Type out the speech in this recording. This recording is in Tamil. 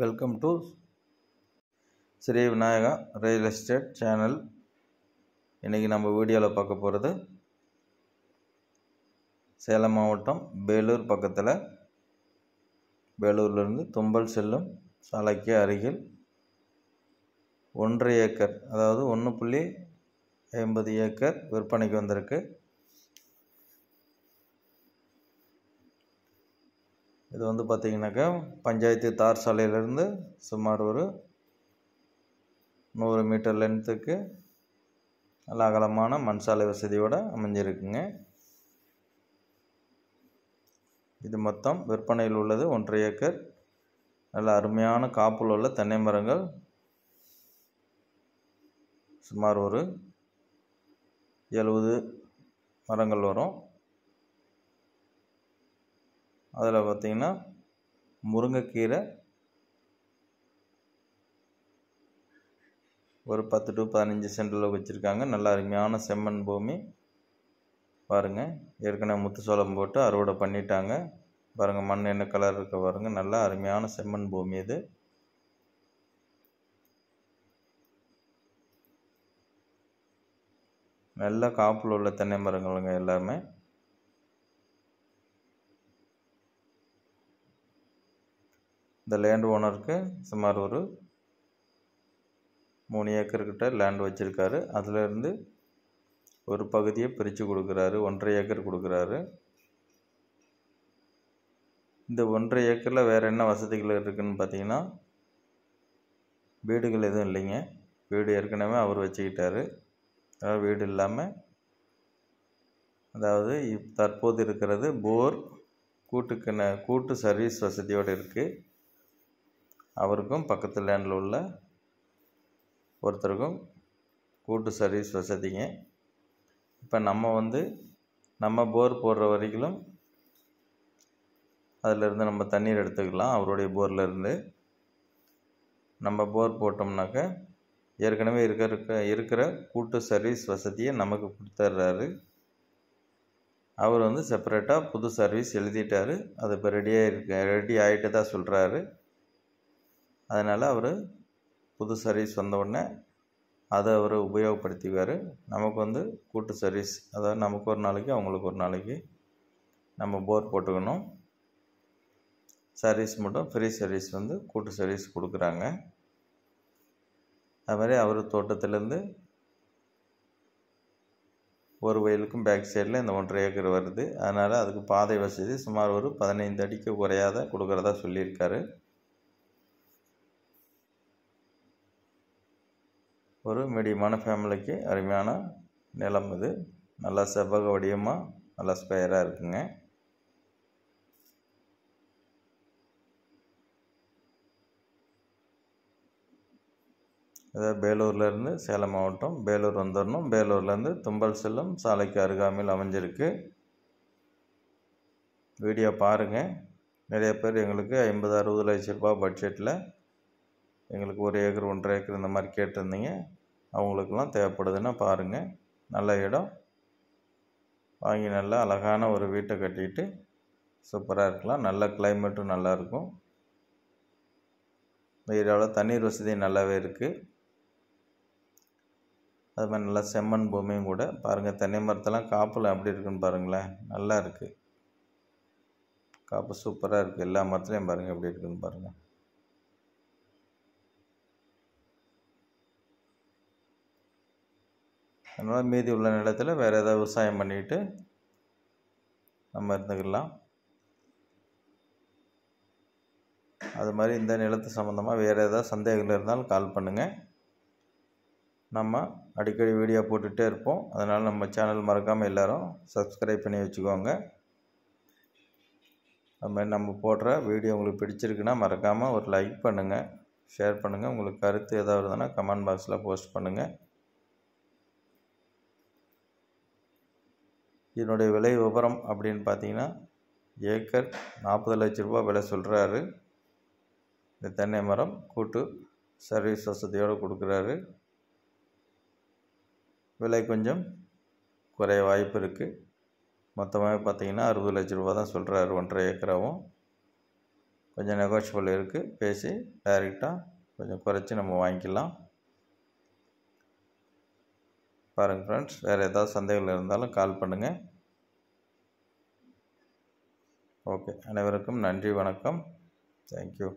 welcome to Sri Vinayaka real estate channel இன்றைக்கி நம்ம வீடியோவில் பார்க்க போகிறது சேலம் மாவட்டம் பேலூர் பக்கத்தில் பேலூர்லேருந்து தும்பல் செல்லும் சாலைக்கு அருகில் ஒன்றரை ஏக்கர் அதாவது ஒன்று புள்ளி ஐம்பது ஏக்கர் விற்பனைக்கு வந்திருக்கு இது வந்து பார்த்திங்கனாக்கா பஞ்சாயத்து தார் சாலையிலேருந்து சுமார் ஒரு நூறு மீட்டர் லென்த்துக்கு நல்ல அகலமான மண் சாலை வசதியோடு அமைஞ்சிருக்குங்க இது மொத்தம் விற்பனையில் உள்ளது ஒன்றரை ஏக்கர் நல்ல அருமையான காப்பில் உள்ள தென்னை மரங்கள் சுமார் ஒரு எழுபது மரங்கள் வரும் அதில் பார்த்தீங்கன்னா முருங்கைக்கீரை ஒரு பத்து டு பதினஞ்சு சென்டில் வச்சுருக்காங்க நல்லா அருமையான செம்மண் பூமி பாருங்கள் ஏற்கனவே முத்து சோளம் போட்டு அறுவடை பண்ணிட்டாங்க பாருங்கள் மண் என்ன கலர் இருக்க பாருங்கள் நல்லா அருமையான செம்மண் பூமி இது நல்ல காப்பில் உள்ள தென்னை மரங்களுங்க எல்லாமே இந்த லேண்ட் ஓனருக்கு சுமார் ஒரு மூணு ஏக்கர்கிட்ட லேண்ட் வச்சுருக்காரு அதிலேருந்து ஒரு பகுதியை பிரித்து கொடுக்குறாரு ஒன்றரை ஏக்கர் கொடுக்குறாரு இந்த ஒன்றரை ஏக்கரில் வேறு என்ன வசதிகள் இருக்குதுன்னு பார்த்தீங்கன்னா வீடுகள் எதுவும் இல்லைங்க வீடு ஏற்கனவே அவர் வச்சுக்கிட்டாரு அதாவது வீடு இல்லாமல் அதாவது இப் தற்போது இருக்கிறது போர் கூட்டு கூட்டு சர்வீஸ் வசதியோடு இருக்குது அவருக்கும் பக்கத்து லேண்டில் உள்ள ஒருத்தருக்கும் கூட்டு சர்வீஸ் வசதிங்க இப்போ நம்ம வந்து நம்ம போர் போடுற வரைக்கும் அதிலிருந்து நம்ம தண்ணீர் எடுத்துக்கலாம் அவருடைய போர்லேருந்து நம்ம போர் போட்டோம்னாக்க ஏற்கனவே இருக்கிற இருக்கிற கூட்டு சர்வீஸ் வசதியை நமக்கு கொடுத்துட்றாரு அவர் வந்து செப்பரேட்டாக புது சர்வீஸ் எழுதிட்டார் அது இப்போ ரெடியாக இருக்க ரெடி ஆகிட்டு தான் சொல்கிறாரு அதனால் அவர் புது சர்வீஸ் வந்த உடனே அதை அவர் உபயோகப்படுத்திக்குவார் நமக்கு வந்து கூட்டு சர்வீஸ் அதாவது நமக்கு ஒரு நாளைக்கு அவங்களுக்கு ஒரு நாளைக்கு நம்ம போர் போட்டுக்கணும் சர்வீஸ் மட்டும் ஃப்ரீ சர்வீஸ் வந்து கூட்டு சர்வீஸ் கொடுக்குறாங்க அது மாதிரி அவர் தோட்டத்துலேருந்து ஒரு வயலுக்கும் பேக் சைடில் இந்த ஒன்றரை ஏக்கர் வருது அதனால் அதுக்கு பாதை வசதி சுமார் ஒரு பதினைந்து அடிக்கு குறையாத கொடுக்குறதா சொல்லியிருக்காரு ஒரு மீடியமான ஃபேமிலிக்கு அருமையான நிலம் இது நல்லா செவ்வக வடிவமாக நல்லா ஸ்கொயராக இருக்குங்க இதை பேலூர்லேருந்து சேலம் மாவட்டம் பேலூர் வந்துடணும் பேலூர்லேருந்து தும்பல் செல்லும் சாலைக்கு அருகாமையில் அமைஞ்சிருக்கு வீடியோ பாருங்கள் நிறைய பேர் எங்களுக்கு ஐம்பது அறுபது லட்ச ரூபா பட்ஜெட்டில் எங்களுக்கு ஒரு ஏக்கர் ஒன்றரை ஏக்கர் இந்த மாதிரி கேட்டிருந்தீங்க அவங்களுக்கெல்லாம் தேவைப்படுதுன்னா பாருங்கள் நல்ல இடம் வாங்கி நல்லா அழகான ஒரு வீட்டை கட்டிட்டு சூப்பராக இருக்கலாம் நல்ல கிளைமேட்டும் நல்லாயிருக்கும் இந்த ஏரியாவில் தண்ணீர் வசதி நல்லாவே இருக்குது அது மாதிரி நல்லா செம்மண் பூமியும் கூட பாருங்கள் தென்னை மரத்தெல்லாம் காப்பில் அப்படி இருக்குன்னு பாருங்களேன் நல்லா இருக்குது காப்பு சூப்பராக இருக்குது எல்லா மரத்துலேயும் பாருங்கள் எப்படி இருக்குன்னு பாருங்கள் அதனால் மீதி உள்ள நிலத்தில் வேறு ஏதாவது விவசாயம் பண்ணிவிட்டு நம்ம இருந்துக்கலாம் அது மாதிரி இந்த நிலத்து சம்மந்தமாக வேறு ஏதாவது சந்தேகங்கள் இருந்தாலும் கால் பண்ணுங்கள் நம்ம அடிக்கடி வீடியோ போட்டுகிட்டே இருப்போம் அதனால் நம்ம சேனல் மறக்காமல் எல்லோரும் சப்ஸ்கிரைப் பண்ணி வச்சுக்கோங்க அது மாதிரி நம்ம போடுற வீடியோ உங்களுக்கு பிடிச்சிருக்குன்னா மறக்காமல் ஒரு லைக் பண்ணுங்கள் ஷேர் பண்ணுங்கள் உங்களுக்கு கருத்து ஏதாவது இருந்ததுன்னா கமெண்ட் பாக்ஸில் போஸ்ட் பண்ணுங்கள் இதனுடைய விலை விவரம் அப்படின்னு பார்த்தீங்கன்னா ஏக்கர் நாற்பது லட்ச ரூபா விலை சொல்கிறாரு இந்த தென்னை மரம் கூட்டு சர்வீஸ் வசதியோடு கொடுக்குறாரு விலை கொஞ்சம் குறைய வாய்ப்பு இருக்குது மொத்தமாக பார்த்தீங்கன்னா அறுபது லட்ச ரூபா தான் சொல்கிறாரு ஒன்றரை ஏக்கராவும் கொஞ்சம் நெகோஷியபிள் இருக்குது பேசி டைரெக்டாக கொஞ்சம் குறைச்சி நம்ம வாங்கிக்கலாம் பாருங்கள் ஃப்ரெண்ட்ஸ் வேறு ஏதாவது சந்தேகங்கள் இருந்தாலும் கால் பண்ணுங்கள் ஓகே அனைவருக்கும் நன்றி வணக்கம் தேங்க்யூ